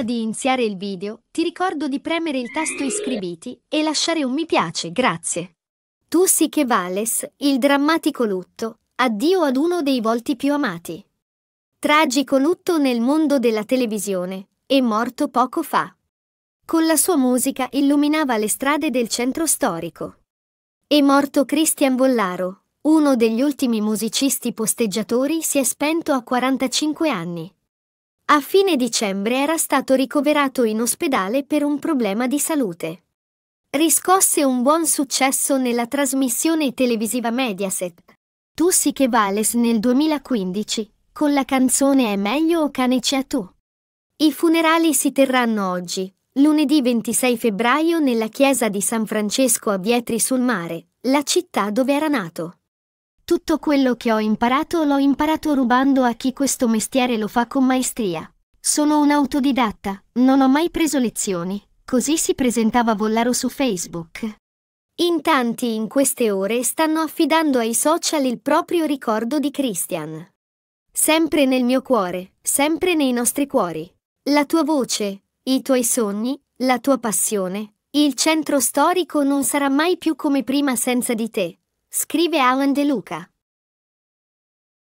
Prima di iniziare il video, ti ricordo di premere il tasto iscriviti e lasciare un mi piace, grazie. Tu sì che vales, il drammatico lutto, addio ad uno dei volti più amati. Tragico lutto nel mondo della televisione, è morto poco fa. Con la sua musica illuminava le strade del centro storico. È morto Cristian Bollaro, uno degli ultimi musicisti posteggiatori si è spento a 45 anni. A fine dicembre era stato ricoverato in ospedale per un problema di salute. Riscosse un buon successo nella trasmissione televisiva Mediaset. Tu sì che vales nel 2015, con la canzone È meglio o cane c'è tu. I funerali si terranno oggi, lunedì 26 febbraio nella chiesa di San Francesco a Vietri sul Mare, la città dove era nato. Tutto quello che ho imparato l'ho imparato rubando a chi questo mestiere lo fa con maestria. Sono un autodidatta, non ho mai preso lezioni. Così si presentava Vollaro su Facebook. In tanti in queste ore stanno affidando ai social il proprio ricordo di Christian. Sempre nel mio cuore, sempre nei nostri cuori. La tua voce, i tuoi sogni, la tua passione. Il centro storico non sarà mai più come prima senza di te. Scrive Alan De Luca.